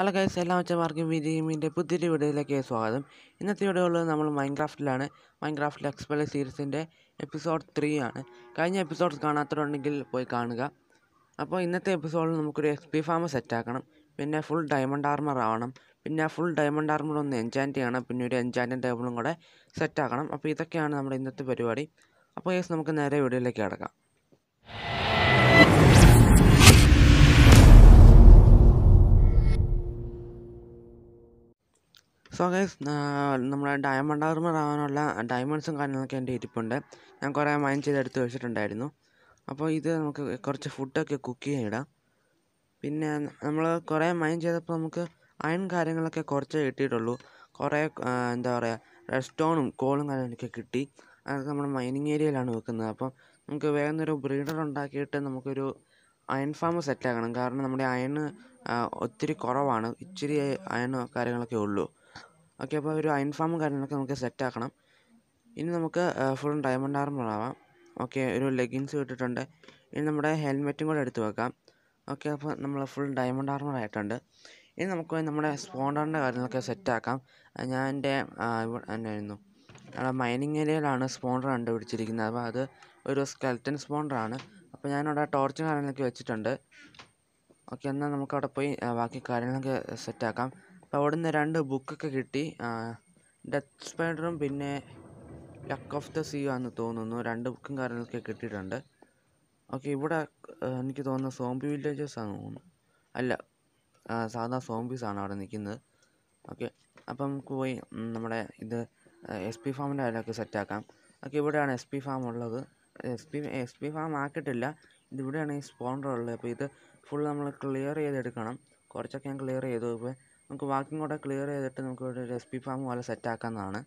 hello guys എല്ലാ അച്ഛന്മാർക്കും വിരീമിൻ്റെ പുതിയൊരു വീഡിയോയിലേക്ക് സ്വാഗതം ഇന്നത്തെ വീഡിയോയിൽ നമ്മൾ മൈൻക്രാഫ്റ്റിലാണ് മൈൻക്രാഫ്റ്റ് എക്സ്പ്ലെ സീരീസിൻ്റെ എപ്പിസോഡ് ത്രീ ആണ് കഴിഞ്ഞ എപ്പിസോഡ്സ് കാണാത്തവരുണ്ടെങ്കിൽ പോയി കാണുക അപ്പോൾ ഇന്നത്തെ എപ്പിസോഡിൽ നമുക്കൊരു എക്സ് പി ഫാമ് സെറ്റാക്കണം പിന്നെ ഫുൾ ഡയമണ്ട് ആർമർ ആവണം പിന്നെ ഫുൾ ഡയമണ്ട് ആർമർ ഒന്ന് എൻചാൻറ്റ് ചെയ്യണം പിന്നെ ഒരു എൻചാൻറ്റ് ടേബിളും കൂടെ സെറ്റാക്കണം അപ്പോൾ ഇതൊക്കെയാണ് നമ്മുടെ ഇന്നത്തെ പരിപാടി അപ്പോൾ യെസ് നമുക്ക് നേരെ വീഡിയോയിലേക്ക് കിടക്കാം സോ ഗൈസ് നമ്മുടെ ഡയമണ്ട് ആർമർ ആവാനുള്ള ഡയമണ്ട്സും കാര്യങ്ങളൊക്കെ എൻ്റെ ഇരിപ്പുണ്ട് ഞാൻ കുറേ മൈൻ എടുത്ത് വെച്ചിട്ടുണ്ടായിരുന്നു അപ്പോൾ ഇത് നമുക്ക് കുറച്ച് ഫുഡൊക്കെ കുക്ക് ചെയ്തിടാം പിന്നെ നമ്മൾ കുറേ മൈൻ ചെയ്തപ്പോൾ നമുക്ക് അയൺ കാര്യങ്ങളൊക്കെ കുറച്ച് കിട്ടിയിട്ടുള്ളൂ കുറേ എന്താ പറയുക റെസ്റ്റോണും കോളും കാര്യങ്ങളൊക്കെ കിട്ടി അതൊക്കെ നമ്മുടെ മൈനിങ് ഏരിയയിലാണ് വെക്കുന്നത് അപ്പം നമുക്ക് വേഗം ഒരു ബ്രീഡർ ഉണ്ടാക്കിയിട്ട് നമുക്കൊരു അയൺ ഫാം സെറ്റാക്കണം കാരണം നമ്മുടെ അയൺ ഒത്തിരി കുറവാണ് ഇച്ചിരി അയണോ കാര്യങ്ങളൊക്കെ ഉള്ളൂ ഓക്കെ അപ്പോൾ ഒരു അയൺ ഫാമും കാര്യങ്ങളൊക്കെ നമുക്ക് സെറ്റ് ആക്കണം ഇനി നമുക്ക് ഫുൾ ഡയമണ്ട് ആർമർ ആവാം ഓക്കെ ഒരു ലെഗിൻസ് കിട്ടിയിട്ടുണ്ട് ഇനി നമ്മുടെ ഹെൽമെറ്റും കൂടെ എടുത്ത് വെക്കാം ഓക്കെ അപ്പോൾ നമ്മൾ ഫുൾ ഡയമണ്ട് ആർമർ ആയിട്ടുണ്ട് ഇനി നമുക്ക് നമ്മുടെ സ്പോണ്ടറിൻ്റെ കാര്യങ്ങളൊക്കെ ആക്കാം ഞാൻ എൻ്റെ എന്നായിരുന്നു അവിടെ മൈനിങ് ഏരിയയിലാണ് സ്പോണ്ടർ കണ്ടുപിടിച്ചിരിക്കുന്നത് അപ്പോൾ അത് ഒരു സ്കെൽറ്റൻ സ്പോണ്ടറാണ് അപ്പോൾ ഞാനവിടെ ടോർച്ച് കാര്യങ്ങളൊക്കെ വെച്ചിട്ടുണ്ട് ഓക്കെ എന്നാൽ നമുക്ക് അവിടെ പോയി ബാക്കി കാര്യങ്ങളൊക്കെ സെറ്റാക്കാം അപ്പോൾ അവിടെ നിന്ന് രണ്ട് ബുക്കൊക്കെ കിട്ടി ഡെത്ത് സ്പൈഡറും പിന്നെ ലക്ക് ഓഫ് ദ സീ ആണെന്ന് തോന്നുന്നു രണ്ട് ബുക്കും കാര്യങ്ങളൊക്കെ കിട്ടിയിട്ടുണ്ട് ഓക്കെ ഇവിടെ എനിക്ക് തോന്നുന്നു സോംബി വില്ലേജസ് ആണ് തോന്നുന്നു അല്ല സാധാ സോംബീസ് ആണ് അവിടെ നിൽക്കുന്നത് ഓക്കെ അപ്പം നമുക്ക് പോയി നമ്മുടെ ഇത് എസ് പി ഫാമിൻ്റെ അതിലൊക്കെ സെറ്റാക്കാം ഓക്കെ ഇവിടെയാണ് എസ് പി ഫാം ഉള്ളത് S P S P farm ആക്കിയിട്ടില്ല ഇതിവിടെയാണ് ഈ സ്പോണ്ടർ ഉള്ളത് അപ്പോൾ ഇത് ഫുൾ നമ്മൾ ക്ലിയർ ചെയ്തെടുക്കണം കുറച്ചൊക്കെ ഞാൻ ക്ലിയർ ചെയ്തു ഇപ്പോൾ നമുക്ക് ബാക്കിയും കൂടെ ക്ലിയർ ചെയ്തിട്ട് നമുക്ക് ഇവിടെ ഒരു എസ് പി ഫാം പോലെ സെറ്റാക്കാവുന്നതാണ്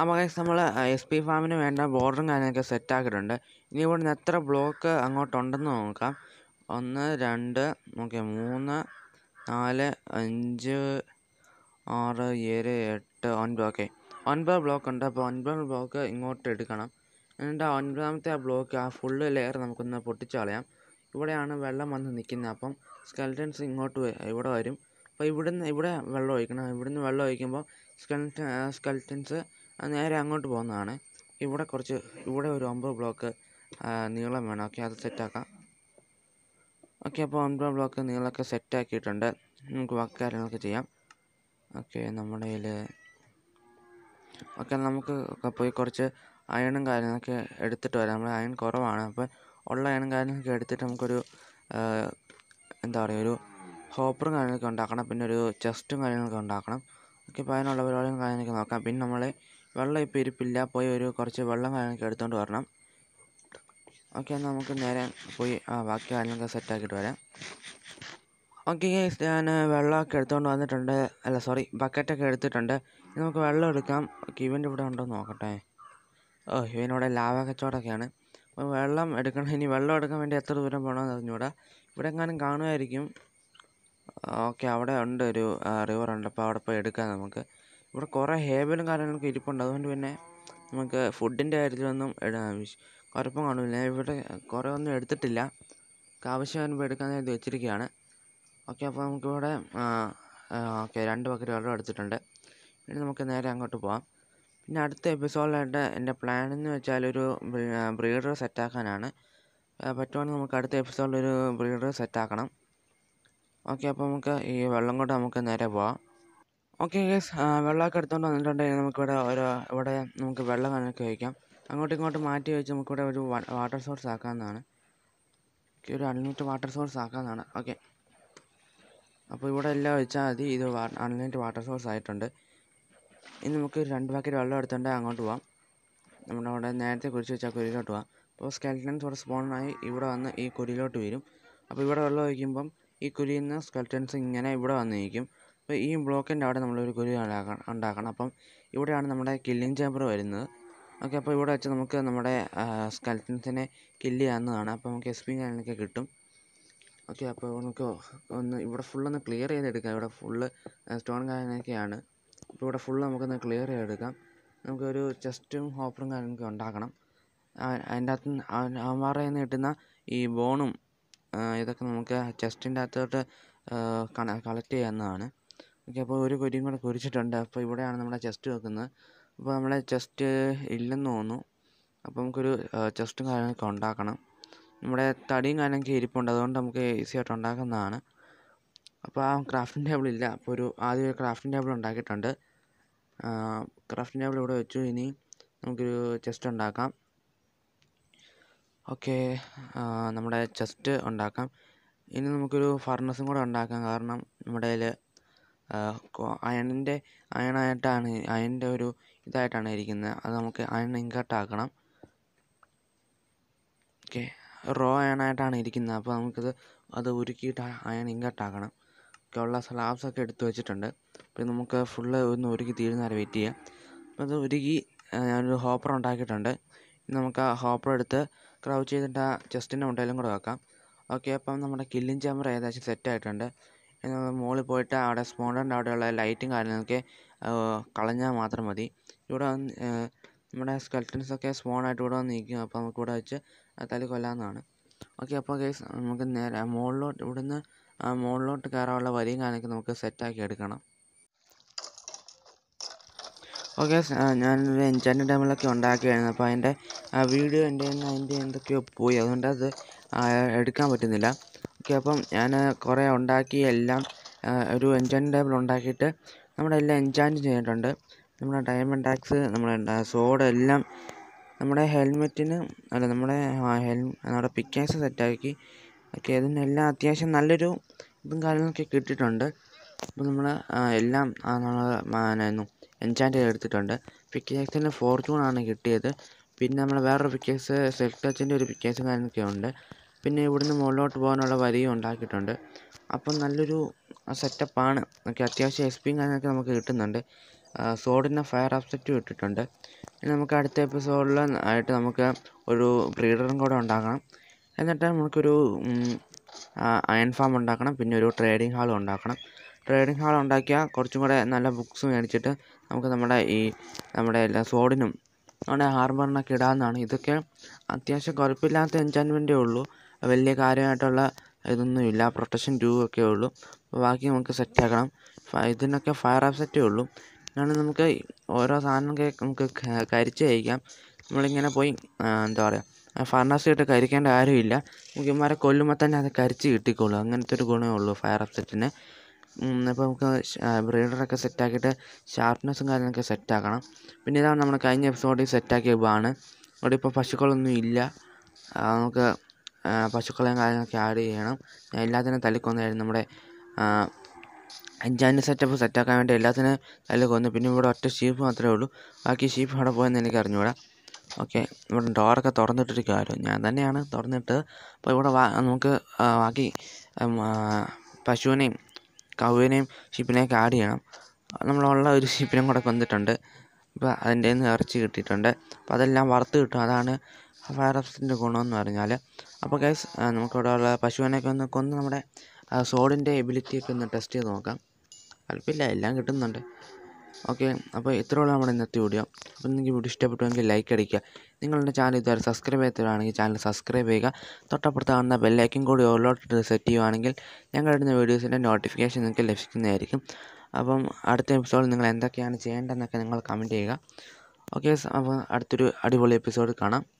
അപ്പോൾ ഗൈസ് നമ്മൾ എസ് പി ഫാമിന് വേണ്ട ബോർഡറും കാര്യങ്ങളൊക്കെ സെറ്റാക്കിയിട്ടുണ്ട് ഇനി ഇവിടുന്ന് എത്ര ബ്ലോക്ക് അങ്ങോട്ടുണ്ടെന്ന് നോക്കാം ഒന്ന് രണ്ട് ഓക്കെ മൂന്ന് നാല് അഞ്ച് ആറ് ഏഴ് എട്ട് ഒൻപത് ഓക്കെ ഒൻപത് ബ്ലോക്ക് ഉണ്ട് അപ്പോൾ ഒൻപത് ബ്ലോക്ക് ഇങ്ങോട്ട് എടുക്കണം എന്നിട്ട് ആ ഒൻപതാമത്തെ ആ ബ്ലോക്ക് ആ ഫുള്ള് ലെയർ നമുക്കൊന്ന് പൊട്ടിച്ചു കളയാം ഇവിടെയാണ് വെള്ളം വന്ന് നിൽക്കുന്നത് അപ്പം സ്കെൽറ്റൻസ് ഇങ്ങോട്ട് ഇവിടെ വരും അപ്പോൾ ഇവിടുന്ന് ഇവിടെ വെള്ളം ഒഴിക്കണം ഇവിടുന്ന് വെള്ളം ഒഴിക്കുമ്പോൾ സ്കെൽറ്റ സ്കെൽറ്റൻസ് നേരെ അങ്ങോട്ട് പോകുന്നതാണ് ഇവിടെ കുറച്ച് ഇവിടെ ഒരു ഒമ്പത് ബ്ലോക്ക് നീളം വേണം ഓക്കെ അത് സെറ്റാക്കാം ഓക്കെ അപ്പോൾ ഒമ്പത് ബ്ലോക്ക് നീളമൊക്കെ സെറ്റാക്കിയിട്ടുണ്ട് നമുക്ക് ബാക്കി കാര്യങ്ങളൊക്കെ ചെയ്യാം ഓക്കെ നമ്മുടെ കയ്യിൽ ഓക്കെ നമുക്ക് പോയി കുറച്ച് അയണും കാര്യങ്ങളൊക്കെ എടുത്തിട്ട് വരാം നമ്മൾ അയൺ കുറവാണ് അപ്പോൾ ഉള്ള അയണും കാര്യങ്ങളൊക്കെ എടുത്തിട്ട് നമുക്കൊരു എന്താ പറയുക ഒരു ഹോപ്പറും കാര്യങ്ങളൊക്കെ ഉണ്ടാക്കണം പിന്നെ ഒരു ചെസ്റ്റും കാര്യങ്ങളൊക്കെ ഉണ്ടാക്കണം ഓക്കെ അപ്പോൾ അതിനുള്ള പരിപാടിയും കാര്യങ്ങളൊക്കെ നോക്കാം പിന്നെ നമ്മൾ വെള്ളം ഇപ്പോൾ ഇരിപ്പില്ല പോയി ഒരു കുറച്ച് വെള്ളം കാര്യങ്ങളൊക്കെ എടുത്തുകൊണ്ട് വരണം ഓക്കെ എന്നാൽ നമുക്ക് നേരെ പോയി ആ ബാക്കി കാര്യങ്ങളൊക്കെ സെറ്റാക്കിയിട്ട് വരാം ഓക്കെ ഗൈസ് ഞാൻ വെള്ളമൊക്കെ എടുത്തുകൊണ്ട് വന്നിട്ടുണ്ട് അല്ല സോറി ബക്കറ്റൊക്കെ എടുത്തിട്ടുണ്ട് ഇനി നമുക്ക് വെള്ളം എടുക്കാം ഓക്കെ ഇവൻ്റെ ഇവിടെ ഉണ്ടോ നോക്കട്ടെ ഓ ഇവനിവിടെ ലാവ കച്ചവടമൊക്കെയാണ് അപ്പോൾ വെള്ളം എടുക്കണം ഇനി വെള്ളം എടുക്കാൻ വേണ്ടി എത്ര ദൂരം പോകണമെന്ന് അറിഞ്ഞൂടാ ഇവിടെ എങ്ങാനും കാണുമായിരിക്കും ഓക്കെ അവിടെ ഉണ്ട് ഒരു റിവർ ഉണ്ട് അപ്പോൾ അവിടെ പോയി എടുക്കാം നമുക്ക് ഇവിടെ കുറേ ഹേബലും കാര്യങ്ങളൊക്കെ ഇരിപ്പുണ്ട് അതുകൊണ്ട് പിന്നെ നമുക്ക് ഫുഡിൻ്റെ കാര്യത്തിലൊന്നും കുഴപ്പം കാണില്ല ഇവിടെ കുറേ ഒന്നും എടുത്തിട്ടില്ല ആവശ്യം വരുമ്പോൾ എടുക്കാൻ ഇത് വെച്ചിരിക്കുകയാണ് ഓക്കെ അപ്പോൾ നമുക്കിവിടെ ഓക്കെ രണ്ട് ബക്കറ്റ് വെള്ളം എടുത്തിട്ടുണ്ട് ഇനി നമുക്ക് നേരെ അങ്ങോട്ട് പോകാം പിന്നെ അടുത്ത എപ്പിസോഡിലായിട്ട് എൻ്റെ പ്ലാൻ എന്ന് വെച്ചാൽ ഒരു ബ്രീഡർ സെറ്റാക്കാനാണ് പറ്റുവാണെങ്കിൽ നമുക്ക് അടുത്ത എപ്പിസോഡിൽ ഒരു ബ്രീഡർ സെറ്റാക്കണം ഓക്കെ അപ്പോൾ നമുക്ക് ഈ വെള്ളം കൊണ്ട് നമുക്ക് നേരെ പോവാം ഓക്കെ ഗൈസ് വെള്ളമൊക്കെ എടുത്തുകൊണ്ട് വന്നിട്ടുണ്ടെങ്കിൽ നമുക്കിവിടെ ഒരു ഇവിടെ നമുക്ക് വെള്ളം വേണമെങ്കിൽ വയ്ക്കാം അങ്ങോട്ടും ഇങ്ങോട്ടും മാറ്റി വെച്ച് നമുക്കിവിടെ ഒരു വാട്ടർ സോഴ്സ് ആക്കാവുന്നതാണ് ഒരു അൺലിമിറ്റഡ് വാട്ടർ സോഴ്സ് ആക്കാവുന്നതാണ് ഓക്കെ അപ്പോൾ ഇവിടെ എല്ലാം വെച്ചാൽ മതി ഇത് അൺലിമിറ്റഡ് വാട്ടർ സോഴ്സ് ആയിട്ടുണ്ട് ഇനി നമുക്ക് രണ്ട് പാക്കറ്റ് വെള്ളം എടുത്തുകൊണ്ട് അങ്ങോട്ട് പോവാം നമ്മുടെ അവിടെ നേരത്തെ കുരിച്ച് വെച്ചാൽ കുരിയിലോട്ട് പോവാം അപ്പോൾ സ്കെൽറ്റൻസ് ഇവിടെ സ്പോണായി ഇവിടെ വന്ന് ഈ കുരിയിലോട്ട് വരും അപ്പോൾ ഇവിടെ വെള്ളം ഒഴിക്കുമ്പം ഈ കുരിയിൽ നിന്ന് സ്കെൽറ്റൻസ് ഇങ്ങനെ ഇവിടെ വന്നിരിക്കും അപ്പോൾ ഈ ബ്ലോക്കിൻ്റെ അവിടെ നമ്മളൊരു കുരു ഉണ്ടാക്കണം ഉണ്ടാക്കണം അപ്പം ഇവിടെയാണ് നമ്മുടെ കില്ലിങ് ചേമ്പർ വരുന്നത് ഓക്കെ അപ്പോൾ ഇവിടെ വെച്ച് നമുക്ക് നമ്മുടെ സ്കൽറ്റൻസിനെ കില്ല് ചെയ്യാവുന്നതാണ് അപ്പോൾ നമുക്ക് എസ് പി കാര്യങ്ങളൊക്കെ കിട്ടും ഓക്കെ അപ്പോൾ നമുക്ക് ഒന്ന് ഇവിടെ ഫുള്ളൊന്ന് ക്ലിയർ ചെയ്തെടുക്കാം ഇവിടെ ഫുള്ള് സ്റ്റോൺ കാര്യങ്ങളൊക്കെയാണ് അപ്പോൾ ഇവിടെ ഫുള്ള് നമുക്കൊന്ന് ക്ലിയർ ചെയ്തെടുക്കാം നമുക്കൊരു ചെസ്റ്റും ഹോപ്പറും കാര്യങ്ങളൊക്കെ ഉണ്ടാക്കണം അതിൻ്റെ അകത്ത് അവന്മാരുടെ നിന്ന് കിട്ടുന്ന ഈ ബോണും ഇതൊക്കെ നമുക്ക് ചെസ്റ്റിൻ്റെ അകത്തോട്ട് കളക്ട് ചെയ്യാവുന്നതാണ് ഓക്കെ അപ്പോൾ ഒരു കുരിയും കൂടെ കുരിച്ചിട്ടുണ്ട് അപ്പോൾ ഇവിടെയാണ് നമ്മുടെ ചെസ്റ്റ് വെക്കുന്നത് അപ്പോൾ നമ്മളെ ചെസ്റ്റ് ഇല്ലെന്ന് തോന്നുന്നു അപ്പോൾ നമുക്കൊരു ചെസ്റ്റും കാര്യങ്ങളൊക്കെ ഉണ്ടാക്കണം നമ്മുടെ തടിയും കാര്യങ്ങളൊക്കെ ഇരിപ്പുണ്ട് അതുകൊണ്ട് നമുക്ക് ഈസി ആയിട്ട് ഉണ്ടാക്കുന്നതാണ് അപ്പോൾ ആ ക്രാഫ്റ്റിംഗ് ടേബിൾ ഇല്ല അപ്പോൾ ഒരു ആദ്യം ഒരു ക്രാഫ്റ്റിംഗ് ടേബിൾ ഉണ്ടാക്കിയിട്ടുണ്ട് ക്രാഫ്റ്റിംഗ് ടേബിൾ ഇവിടെ വെച്ചു ഇനി നമുക്കൊരു ചെസ്റ്റ് ഉണ്ടാക്കാം ഓക്കെ നമ്മുടെ ചെസ്റ്റ് ഉണ്ടാക്കാം ഇനി നമുക്കൊരു ഫർണസും കൂടെ ഉണ്ടാക്കാം കാരണം നമ്മുടെ കയ്യിൽ അയണിൻ്റെ അയണായിട്ടാണ് അയണിൻ്റെ ഒരു ഇതായിട്ടാണ് ഇരിക്കുന്നത് അത് നമുക്ക് അയൺ ഇൻകട്ടാക്കണം ഓക്കെ റോ അയണായിട്ടാണ് ഇരിക്കുന്നത് അപ്പോൾ നമുക്കിത് അത് ഉരുക്കിയിട്ട് അയൺ ഇൻകട്ടാക്കണം ഒക്കെ ഉള്ള സ്ലാബ്സൊക്കെ എടുത്തു വെച്ചിട്ടുണ്ട് അപ്പോൾ നമുക്ക് ഫുള്ള് ഒന്ന് ഉരുക്കി തീരുന്ന വരെ വെയിറ്റ് ചെയ്യാം അപ്പോൾ അത് ഉരുക്കി ഞാനൊരു ഹോപ്പർ ഉണ്ടാക്കിയിട്ടുണ്ട് നമുക്ക് ആ ഹോപ്പർ എടുത്ത് ക്രൗച്ച് ചെയ്തിട്ട് ആ ചെസ്റ്റിൻ്റെ മുട്ടയിലും കൂടെ വെക്കാം ഓക്കെ അപ്പം നമ്മുടെ കില്ലിൻ ചാമ്പർ ഏകദേശം സെറ്റ് ആയിട്ടുണ്ട് നമ്മൾ മുകളിൽ പോയിട്ട് അവിടെ സ്പോണ്ടുണ്ട് അവിടെയുള്ള ലൈറ്റും കാര്യങ്ങളൊക്കെ കളഞ്ഞാൽ മാത്രം മതി ഇവിടെ വന്ന് നമ്മുടെ സ്കെൽറ്റൻസൊക്കെ സ്പോണായിട്ട് ഇവിടെ വന്ന് നിൽക്കും അപ്പോൾ നമുക്ക് ഇവിടെ വെച്ച് തല്ലി കൊല്ലാവുന്നതാണ് ഓക്കെ അപ്പോൾ കേസ് നമുക്ക് നേരെ മുകളിലോട്ട് ഇവിടുന്ന് മുകളിലോട്ട് കയറാനുള്ള വരിയും കാര്യങ്ങളൊക്കെ നമുക്ക് സെറ്റാക്കി എടുക്കണം ഓക്കെ ഞാനൊരു എൻജാൻ്റെ ടൈമിലൊക്കെ ഉണ്ടാക്കിയായിരുന്നു അപ്പോൾ അതിൻ്റെ വീഡിയോ എൻ്റെ അതിൻ്റെ എന്തൊക്കെയോ പോയി അതുകൊണ്ട് അത് എടുക്കാൻ പറ്റുന്നില്ല നോക്കിയപ്പം ഞാൻ കുറേ ഉണ്ടാക്കി എല്ലാം ഒരു എൻജോയിൻ ടേബിൾ ഉണ്ടാക്കിയിട്ട് നമ്മുടെ എല്ലാം എൻജോയിൻ ചെയ്തിട്ടുണ്ട് നമ്മുടെ ഡയമണ്ട് ടാക്സ് നമ്മുടെ സോഡ് എല്ലാം നമ്മുടെ ഹെൽമെറ്റിന് അല്ല നമ്മുടെ ഹെൽ നമ്മുടെ പിക്കേഴ്സ് സെറ്റാക്കി ഒക്കെ അതിനെല്ലാം അത്യാവശ്യം നല്ലൊരു ഇതും കാര്യങ്ങളൊക്കെ കിട്ടിയിട്ടുണ്ട് അപ്പോൾ നമ്മൾ എല്ലാം നമ്മൾ എൻചാൻറ്റ് എടുത്തിട്ടുണ്ട് പിക്കേഴ്സിന് ഫോർച്യൂൺ ആണ് കിട്ടിയത് പിന്നെ നമ്മൾ വേറൊരു പിക്കേഴ്സ് സെൽഫ് ടച്ചിൻ്റെ ഒരു പിക്കേഴ്സ് കാര്യങ്ങളൊക്കെ ഉണ്ട് പിന്നെ ഇവിടുന്ന് മുകളിലോട്ട് പോകാനുള്ള വരിയും ഉണ്ടാക്കിയിട്ടുണ്ട് അപ്പം നല്ലൊരു സെറ്റപ്പാണ് ഓക്കെ അത്യാവശ്യം എസ് പിയും കാര്യങ്ങളൊക്കെ നമുക്ക് കിട്ടുന്നുണ്ട് സോഡിൻ്റെ ഫയർ അപ്സെറ്റും ഇട്ടിട്ടുണ്ട് ഇനി നമുക്ക് അടുത്ത എപ്പിസോഡിൽ ആയിട്ട് നമുക്ക് ഒരു ബ്രീഡറും കൂടെ ഉണ്ടാക്കണം എന്നിട്ട് നമുക്കൊരു അയൺ ഫാം ഉണ്ടാക്കണം പിന്നെ ഒരു ട്രേഡിംഗ് ഹാളും ഉണ്ടാക്കണം ട്രേഡിംഗ് ഹാൾ ഉണ്ടാക്കിയാൽ കുറച്ചും കൂടെ നല്ല ബുക്സ് മേടിച്ചിട്ട് നമുക്ക് നമ്മുടെ ഈ നമ്മുടെ എല്ലാ സോഡിനും നമ്മുടെ ഹാർബറിനൊക്കെ ഇടാവുന്നതാണ് ഇതൊക്കെ അത്യാവശ്യം കുഴപ്പമില്ലാത്ത എൻജോയ്മെൻറ്റേ ഉള്ളൂ വലിയ കാര്യമായിട്ടുള്ള ഇതൊന്നുമില്ല പ്രൊട്ടക്ഷൻ ടൂ ഒക്കെ ഉള്ളൂ ബാക്കി നമുക്ക് സെറ്റ് ആക്കണം ഇതിനൊക്കെ ഫയർ ആപ്പ് സെറ്റേ ഉള്ളൂ ഇതാണ് നമുക്ക് ഓരോ സാധനമൊക്കെ നമുക്ക് കരിച്ച് കഴിക്കാം നമ്മളിങ്ങനെ പോയി എന്താ പറയുക ഫർണാസ് ഇട്ട് കരിക്കേണ്ട കാര്യമില്ല നമുക്ക് ഇമാരെ കൊല്ലുമ്പോൾ തന്നെ അത് കരിച്ച് കിട്ടിക്കോളൂ അങ്ങനത്തെ ഒരു ഗുണമേ ഉള്ളൂ ഫയർ ആപ്പ് സെറ്റിന് അപ്പോൾ നമുക്ക് ബ്രീഡറൊക്കെ സെറ്റാക്കിയിട്ട് ഷാർപ്നെസ്സും കാര്യങ്ങളൊക്കെ സെറ്റാക്കണം പിന്നെ ഇതാണ് നമ്മൾ കഴിഞ്ഞ എപ്പിസോഡിൽ സെറ്റാക്കിയ ബാണ് അവിടെ ഇപ്പോൾ പശുക്കളൊന്നും ഇല്ല നമുക്ക് പശുക്കളെയും കാര്യങ്ങളൊക്കെ ആഡ് ചെയ്യണം എല്ലാത്തിനെയും തല്ലിക്കൊന്നായിരുന്നു നമ്മുടെ അഞ്ചാൻ്റെ സെറ്റപ്പ് സെറ്റാക്കാൻ വേണ്ടി എല്ലാത്തിനെയും തല്ലിക്കൊന്നു പിന്നെ ഇവിടെ ഒറ്റ ഷീപ്പ് മാത്രമേ ഉള്ളൂ ബാക്കി ഷീപ്പ് അവിടെ പോയെന്ന് എനിക്ക് അറിഞ്ഞൂടാ ഓക്കെ ഇവിടെ ഡോറൊക്കെ തുറന്നിട്ടൊരു കാര്യം ഞാൻ തന്നെയാണ് തുറന്നിട്ട് അപ്പോൾ ഇവിടെ നമുക്ക് ബാക്കി പശുവിനെയും കവിനെയും ഷിപ്പിനെയൊക്കെ ആഡ് ചെയ്യണം നമ്മളുള്ള ഒരു ഷിപ്പിനും കൂടെ കൊന്നിട്ടുണ്ട് അപ്പോൾ അതിൻ്റെ നിന്ന് ഇറച്ചി കിട്ടിയിട്ടുണ്ട് അപ്പോൾ അതെല്ലാം വറുത്ത് കിട്ടും അതാണ് ആ ഫയർ ആപ്സിൻ്റെ ഗുണമെന്ന് പറഞ്ഞാൽ അപ്പോൾ ഗൈസ് നമുക്കിവിടെ ഉള്ള പശുവിനെയൊക്കെ ഒന്ന് കൊന്ന് നമ്മുടെ സോഡിൻ്റെ എബിലിറ്റിയൊക്കെ ഒന്ന് ടെസ്റ്റ് ചെയ്ത് നോക്കാം കുഴപ്പമില്ല എല്ലാം കിട്ടുന്നുണ്ട് ഓക്കെ അപ്പോൾ ഇത്രയുള്ള നമ്മുടെ ഇന്നത്തെ വീഡിയോ അപ്പോൾ നിങ്ങൾക്ക് വീഡിയോ ഇഷ്ടപ്പെട്ടുവെങ്കിൽ ലൈക്ക് അടിക്കുക നിങ്ങളുടെ ചാനൽ ഇതുവരെ സബ്സ്ക്രൈബ് ചെയ്യാത്തവരാണെങ്കിൽ ചാനൽ സബ്സ്ക്രൈബ് ചെയ്യുക തൊട്ടപ്പുറത്ത് കാണുന്ന ബെല്ലൈക്കും കൂടി ഓർലോട്ട് സെറ്റ് ചെയ്യുവാണെങ്കിൽ ഞങ്ങൾ ഇടുന്ന വീഡിയോസിൻ്റെ നോട്ടിഫിക്കേഷൻ നിങ്ങൾക്ക് ലഭിക്കുന്നതായിരിക്കും അപ്പം അടുത്ത എപ്പിസോഡിൽ നിങ്ങൾ എന്തൊക്കെയാണ് ചെയ്യേണ്ടതെന്നൊക്കെ നിങ്ങൾ കമൻറ്റ് ചെയ്യുക ഓക്കെ അപ്പോൾ അടുത്തൊരു അടിപൊളി എപ്പിസോഡ് കാണാം